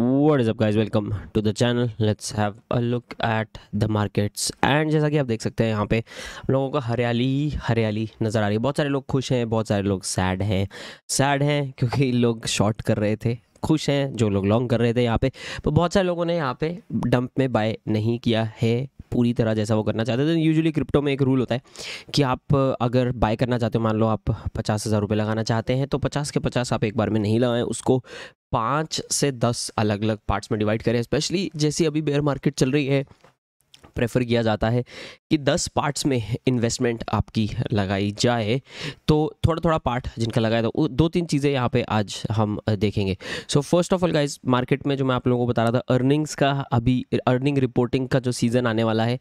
What is up guys welcome to the channel let's have a look at the markets and जैसा कि आप देख सकते हैं यहाँ पे लोगों का हरियाली हरियाली नज़र आ रही है बहुत सारे लोग खुश हैं बहुत सारे लोग सैड हैं सैड हैं क्योंकि लोग शॉर्ट कर रहे थे खुश हैं जो लोग लॉन्ग कर रहे थे यहाँ पे पर बहुत सारे लोगों ने यहाँ पे डंप में बाय नहीं किया है पूरी तरह जैसा वो करना चाहते थे तो यूजुअली क्रिप्टो में एक रूल होता है कि आप अगर बाय करना चाहते हो मान लो आप पचास हज़ार रुपये लगाना चाहते हैं तो पचास के पचास आप एक बार में नहीं लगाएं उसको पाँच से दस अलग अलग पार्ट्स में डिवाइड करें स्पेशली जैसी अभी बेयर मार्केट चल रही है प्रेफर किया जाता है कि दस पार्ट्स में इन्वेस्टमेंट आपकी लगाई जाए तो थोड़ा थोड़ा पार्ट जिनका लगाया था दो तीन चीज़ें यहाँ पे आज हम देखेंगे so first of all guys market में जो मैं आप लोगों को बता रहा था अर्निंग्स का अभी अर्निंग रिपोर्टिंग का जो सीज़न आने वाला है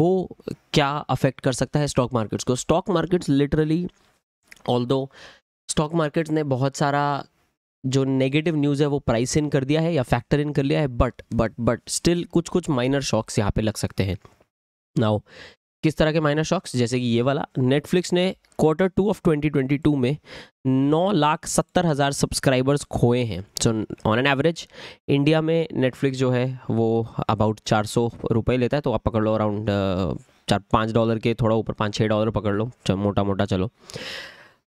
वो क्या अफेक्ट कर सकता है स्टॉक मार्केट्स को stock markets literally all stock markets ने बहुत सारा जो नेगेटिव न्यूज़ है वो प्राइस इन कर दिया है या फैक्टर इन कर लिया है बट बट बट स्टिल कुछ कुछ माइनर शॉक्स यहाँ पे लग सकते हैं नाउ किस तरह के माइनर शॉक्स जैसे कि ये वाला नेटफ्लिक्स ने क्वार्टर टू ऑफ 2022 में नौ लाख सत्तर हज़ार सब्सक्राइबर्स खोए हैं so on an average India में नेटफ्लिक्स जो है वो अबाउट चार सौ रुपये लेता है तो आप पकड़ लो अराउंड चार पाँच डॉलर के थोड़ा ऊपर पाँच छः डॉलर पकड़ लो मोटा मोटा चलो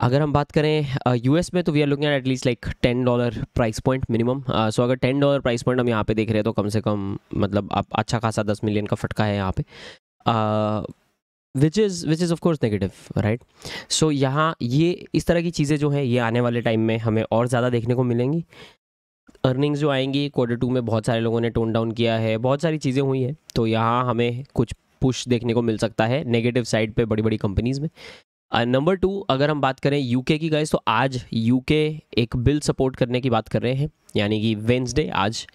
अगर हम बात करें यूएस में तो we are looking at at least like ten dollar price point minimum so अगर टेन डॉलर प्राइस पॉइंट हम यहाँ पे देख रहे हैं तो कम से कम मतलब आप अच्छा खासा दस मिलियन का फटका है यहाँ पे which is which is of course negative right so यहाँ ये इस तरह की चीज़ें जो हैं ये आने वाले टाइम में हमें और ज़्यादा देखने को मिलेंगी अर्निंग्स जो आएंगी क्वार्टर टू में बहुत सारे लोगों ने टोन डाउन किया है बहुत सारी चीज़ें हुई हैं तो यहाँ हमें कुछ पुश देखने को मिल सकता है नेगेटिव साइड पे बड़ी बड़ी कंपनीज़ में नंबर uh, टू अगर हम बात करें यूके की गाइस तो आज यूके एक बिल सपोर्ट करने की बात कर रहे हैं यानी कि वेंसडे आज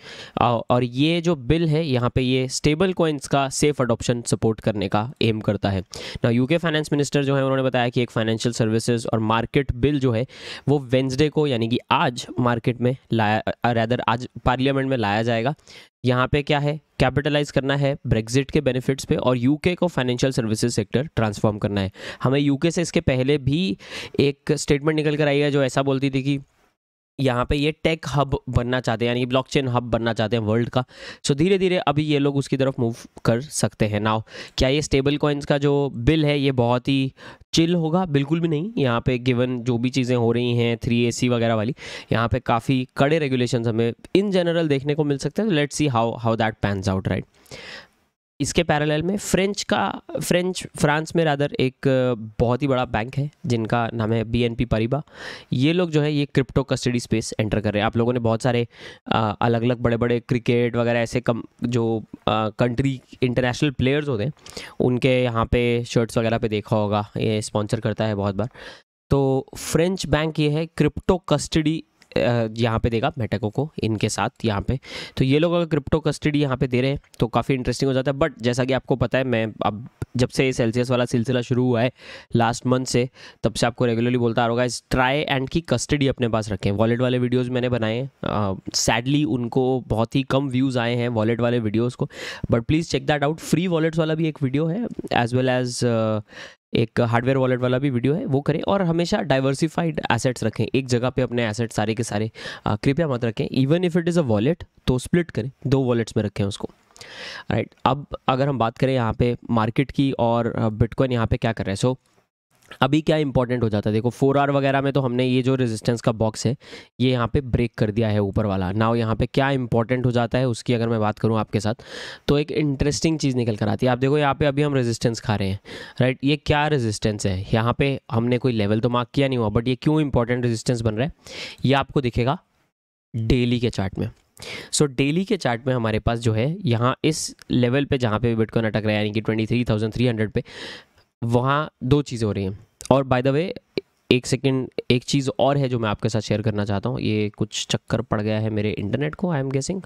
और ये जो बिल है यहाँ पे ये स्टेबल कोइंस का सेफ अडोप्शन सपोर्ट करने का एम करता है ना यूके फाइनेंस मिनिस्टर जो है उन्होंने बताया कि एक फाइनेंशियल सर्विसेज और मार्केट बिल जो है वो वेंसडे को यानी कि आज मार्केट में लाया रैदर आज पार्लियामेंट में लाया जाएगा यहाँ पे क्या है कैपिटलाइज करना है ब्रेग्जिट के बेनिफिट्स पे और यूके को फाइनेंशियल सर्विसेज सेक्टर ट्रांसफॉर्म करना है हमें यूके से इसके पहले भी एक स्टेटमेंट निकल कर आई है जो ऐसा बोलती थी कि यहाँ पे ये टेक हब बनना चाहते हैं यानी ब्लॉकचेन हब बनना चाहते हैं वर्ल्ड का सो धीरे धीरे अभी ये लोग उसकी तरफ मूव कर सकते हैं नाव क्या ये स्टेबल कॉइन्स का जो बिल है ये बहुत ही चिल होगा बिल्कुल भी नहीं यहाँ पे गिवन जो भी चीज़ें हो रही हैं थ्री ए वगैरह वाली यहाँ पे काफ़ी कड़े रेगुलेशन हमें इन जनरल देखने को मिल सकते हैं let's see how how that pans out right इसके पैरेलल में फ्रेंच का फ्रेंच फ्रांस में रादर एक बहुत ही बड़ा बैंक है जिनका नाम है बी एन पी परिबा ये लोग जो है ये क्रिप्टो कस्टडी स्पेस एंटर कर रहे हैं आप लोगों ने बहुत सारे अलग अलग बड़े बड़े क्रिकेट वगैरह ऐसे कम जो कंट्री इंटरनेशनल प्लेयर्स होते हैं उनके यहाँ पे शर्ट्स वगैरह पे देखा होगा ये स्पॉन्सर करता है बहुत बार तो फ्रेंच बैंक ये है क्रिप्टो कस्टडी यहाँ पे देगा मेटेको को इनके साथ यहाँ पे तो ये लोग अगर क्रिप्टो कस्टडी यहाँ पे दे रहे हैं तो काफ़ी इंटरेस्टिंग हो जाता है बट जैसा कि आपको पता है मैं अब जब से ये सेल्सियस वाला सिलसिला शुरू हुआ है लास्ट मंथ से तब से आपको रेगुलरली बोलता आ रहा होगा इस ट्राई एंड की कस्टडी अपने पास रखें वॉलेट वाले वीडियोज़ मैंने बनाए सैडली उनको बहुत ही कम व्यूज़ आए हैं वॉलेट वाले वीडियोज़ को but please check that out free wallets वाला भी एक वीडियो है एज वेल एज़ एक हार्डवेयर वॉलेट वाला भी वीडियो है वो करें और हमेशा डाइवर्सिफाइड एसेट्स रखें एक जगह पे अपने एसेट्स सारे के सारे कृपया मत रखें even if it is a wallet तो स्प्लिट करें दो वॉलेट्स में रखें उसको राइट right. अब अगर हम बात करें यहाँ पे मार्केट की और बिटकॉइन यहाँ पे क्या कर रहा है सो so, अभी क्या इंपॉर्टेंट हो जाता है देखो फोर आर वगैरह में तो हमने ये जो रेजिस्टेंस का बॉक्स है ये यहाँ पे ब्रेक कर दिया है ऊपर वाला नाव यहाँ पे क्या इंपॉर्टेंट हो जाता है उसकी अगर मैं बात करूँ आपके साथ तो एक इंटरेस्टिंग चीज़ निकल कर आती है आप देखो यहाँ पे अभी हम रेजिस्टेंस खा रहे हैं राइट ये क्या रेजिस्टेंस है यहाँ पर हमने कोई लेवल तो मार्क किया नहीं हुआ बट ये क्यों इंपॉर्टेंट रेजिस्टेंस बन रहा है ये आपको दिखेगा डेली के चार्ट में सो so, डेली के चार्ट में हमारे पास जो है यहाँ इस लेवल पे जहाँ पे बिटकॉइन अटक रहा है यानी कि 23,300 पे वहाँ दो चीज़ें हो रही हैं और बाय द वे एक सेकेंड एक चीज़ और है जो मैं आपके साथ शेयर करना चाहता हूँ ये कुछ चक्कर पड़ गया है मेरे इंटरनेट को I am guessing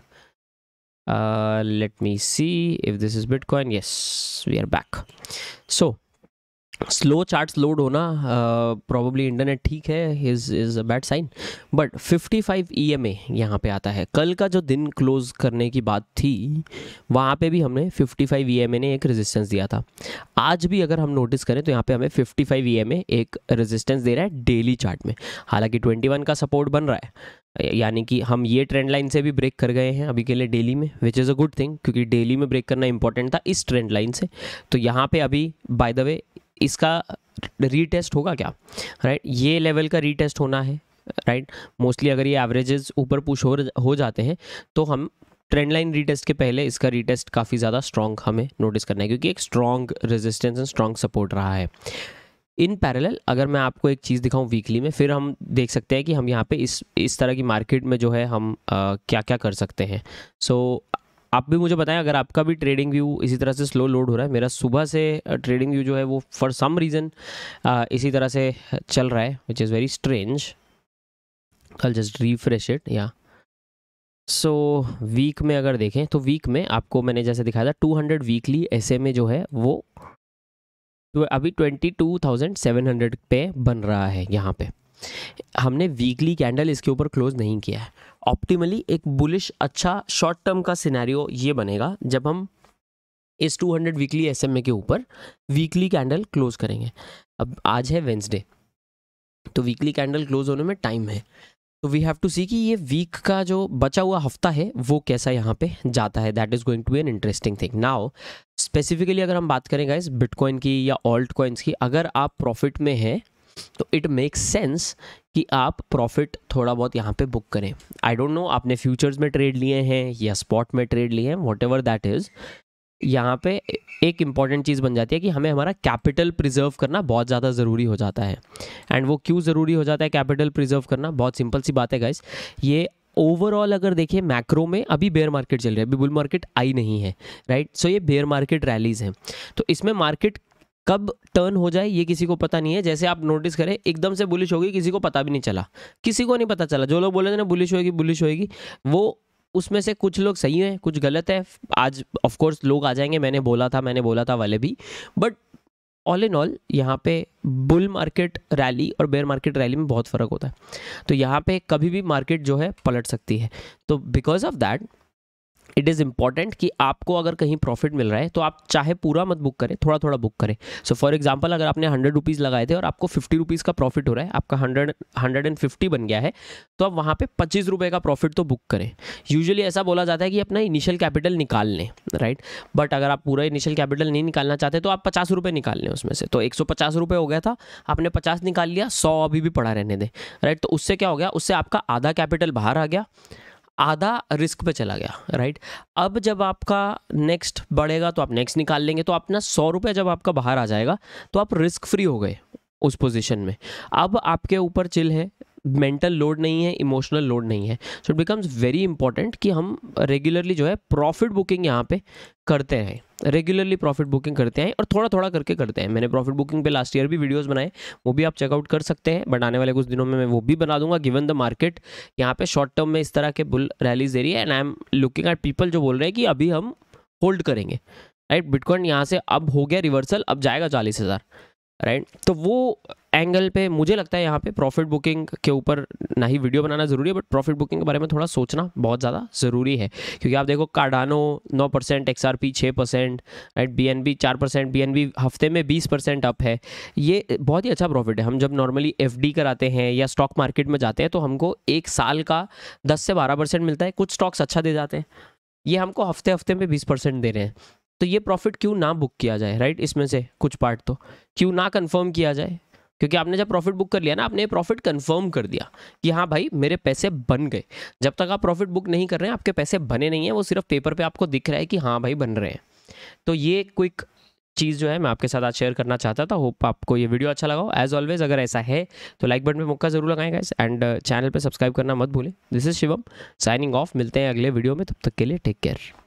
let me see if this is bit yes yes we are back so slow charts load होना प्रॉबली uh, इंटरनेट ठीक है is is a bad sign but 55 five E M A यहाँ पर आता है कल का जो दिन क्लोज करने की बात थी वहाँ पर भी हमने 55 फाइव ई एम ए ने एक रेजिस्टेंस दिया था आज भी अगर हम नोटिस करें तो यहाँ पर हमें 55 फाइव ई एम ए एक रेजिस्टेंस दे रहा है डेली चार्ट में ट्वेंटी 21 का सपोर्ट बन रहा है यानी कि हम ये ट्रेंड लाइन से भी ब्रेक कर गए हैं अभी के लिए डेली में which is a good thing क्योंकि डेली में ब्रेक करना इंपॉर्टेंट था इस ट्रेंड लाइन से तो यहाँ पे अभी बाय द वे इसका रीटेस्ट होगा क्या राइट ये लेवल का रीटेस्ट होना है राइट मोस्टली अगर ये एवरेजेस ऊपर पुश हो हो जाते हैं तो हम ट्रेंड लाइन रीटेस्ट के पहले इसका रीटेस्ट काफ़ी ज़्यादा स्ट्रॉन्ग हमें नोटिस करना है क्योंकि एक strong resistance and strong support रहा है इन पैरेलल अगर मैं आपको एक चीज़ दिखाऊं वीकली में फिर हम देख सकते हैं कि हम यहाँ पे इस इस तरह की मार्केट में जो है हम आ, क्या क्या कर सकते हैं सो so, आप भी मुझे बताएं अगर आपका भी ट्रेडिंग व्यू इसी तरह से स्लो लोड हो रहा है मेरा सुबह से ट्रेडिंग व्यू जो है वो फॉर सम रीज़न इसी तरह से चल रहा है विच इज़ वेरी स्ट्रेंज कल जस्ट रिफ्रेश इट या सो so, वीक में अगर देखें तो वीक में आपको मैंने जैसे दिखाया था 200 वीकली ऐसे में जो है वो तो अभी 22,700 पे बन रहा है यहाँ पे हमने वीकली कैंडल इसके ऊपर क्लोज नहीं किया है ऑप्टिमली एक बुलिश अच्छा शॉर्ट टर्म का सिनेरियो ये बनेगा जब हम इस 200 वीकली एस के ऊपर वीकली कैंडल क्लोज करेंगे अब आज है वेंसडे तो वीकली कैंडल क्लोज होने में टाइम है तो वी हैव टू सी कि ये वीक का जो बचा हुआ हफ्ता है वो कैसा यहाँ पे जाता है that is going to be an interesting thing now specifically अगर हम बात करें इस बिटकॉइन की या ऑल्ट कॉइन्स की अगर आप प्रॉफिट में हैं तो इट मेक्स सेंस कि आप प्रॉफिट थोड़ा बहुत यहाँ पे बुक करें आई डोंट नो आपने फ्यूचर्स में ट्रेड लिए हैं या स्पॉट में ट्रेड लिए हैं वॉट एवर दैट इज़ यहाँ पे एक इम्पॉर्टेंट चीज़ बन जाती है कि हमें हमारा कैपिटल प्रिजर्व करना बहुत ज़्यादा ज़रूरी हो जाता है एंड वो क्यों ज़रूरी हो जाता है कैपिटल प्रिजर्व करना बहुत सिंपल सी बात है गाइस ये ओवरऑल अगर देखिए मैक्रो में अभी बेयर मार्केट चल रही है अभी बुल मार्केट आई नहीं है राइट सो ये बेयर मार्केट रैलीज हैं तो इसमें मार्केट कब टर्न हो जाए ये किसी को पता नहीं है जैसे आप नोटिस करें एकदम से बुलिश होगी किसी को पता भी नहीं चला किसी को नहीं पता चला जो लोग बोले थे ना बुलिश होएगी बुलिश होएगी वो उसमें से कुछ लोग सही हैं कुछ गलत है आज ऑफ कोर्स लोग आ जाएंगे मैंने बोला था मैंने बोला था वाले भी बट ऑल इन ऑल यहाँ पे बुल मार्केट रैली और बेयर मार्केट रैली में बहुत फ़र्क होता है तो यहाँ पे कभी भी मार्केट जो है पलट सकती है तो because of that it is important कि आपको अगर कहीं प्रॉफिट मिल रहा है तो आप चाहे पूरा मत बुक करें थोड़ा थोड़ा बुक करें सो फॉर एग्जांपल अगर आपने हंड्रेड रुपीज़ लगाए थे और आपको फिफ्टी रुपीज़ का प्रॉफिट हो रहा है आपका हंड्रेड हंड्रेड एंड फिफ्टी बन गया है तो आप वहाँ पे पच्चीस रुपये का प्रॉफिट तो बुक करें यूजली ऐसा बोला जाता है कि अपना इनिशियल कैपिटल निकाल लें राइट बट अगर आप पूरा इनिशियल कैपिटल नहीं निकालना चाहते तो आप पचास रुपये निकाल लें उसमें से तो एक सौ पचास रुपये हो गया था आपने पचास निकाल लिया सौ अभी भी पड़ा रहने दें राइट तो उससे क्या हो गया उससे आपका आधा कैपिटल बाहर आ गया आधा रिस्क पे चला गया राइट अब जब आपका नेक्स्ट बढ़ेगा तो आप नेक्स्ट निकाल लेंगे तो अपना सौ रुपये जब आपका बाहर आ जाएगा तो आप रिस्क फ्री हो गए उस पोजीशन में अब आपके ऊपर चिल है मेंटल लोड नहीं है इमोशनल लोड नहीं है so it becomes very important कि हम रेगुलरली जो है प्रॉफिट बुकिंग यहाँ पे करते रहें रेगुलरली प्रॉफिट बुकिंग करते हैं और थोड़ा थोड़ा करके करते हैं मैंने प्रॉफिट बुकिंग पे लास्ट ईयर भी वीडियोस बनाए वो भी आप चेकआउट कर सकते हैं बट आने वाले कुछ दिनों में मैं वो भी बना दूंगा गिवन द मार्केट यहाँ पे शॉर्ट टर्म में इस तरह के बुल रैलीज दे रही है and I am looking at people जो बोल रहे हैं कि अभी हम होल्ड करेंगे राइट बिटकॉइन यहाँ से अब हो गया रिवर्सल अब जाएगा चालीस हज़ार राइट तो वो एंगल पे मुझे लगता है यहाँ पे प्रॉफिट बुकिंग के ऊपर ना ही वीडियो बनाना ज़रूरी है बट प्रॉफिट बुकिंग के बारे में थोड़ा सोचना बहुत ज़्यादा ज़रूरी है क्योंकि आप देखो कार्डानो नौ परसेंट एक्स आर पी छः percent right B N B चार परसेंट बी एन बी हफ्ते में बीस परसेंट अप है ये बहुत ही अच्छा प्रॉफिट है हम जब नॉर्मली एफ डी कराते हैं या स्टॉक मार्केट में जाते हैं तो हमको एक साल का दस से बारह परसेंट मिलता है कुछ स्टॉक्स अच्छा दे जाते हैं ये हमको हफ्ते हफ्ते में बीस परसेंट दे रहे हैं तो ये प्रॉफिट क्यों ना बुक किया जाए राइट इसमें से कुछ पार्ट तो क्यों ना कंफर्म किया जाए क्योंकि आपने जब प्रॉफिट बुक कर लिया ना आपने प्रॉफिट कंफर्म कर दिया कि हाँ भाई मेरे पैसे बन गए जब तक आप प्रॉफिट बुक नहीं कर रहे हैं आपके पैसे बने नहीं हैं वो सिर्फ पेपर पे आपको दिख रहा है कि हाँ भाई बन रहे हैं तो ये क्विक चीज़ जो है मैं आपके साथ आज शेयर करना चाहता था होप आपको ये वीडियो अच्छा लगाओ एज ऑलवेज अगर ऐसा है तो लाइक बटन पर मौका जरूर इस एंड चैनल पर सब्सक्राइब करना मत भूलें this is Shivam signing off मिलते हैं अगले वीडियो में तब तक के लिए टेक केयर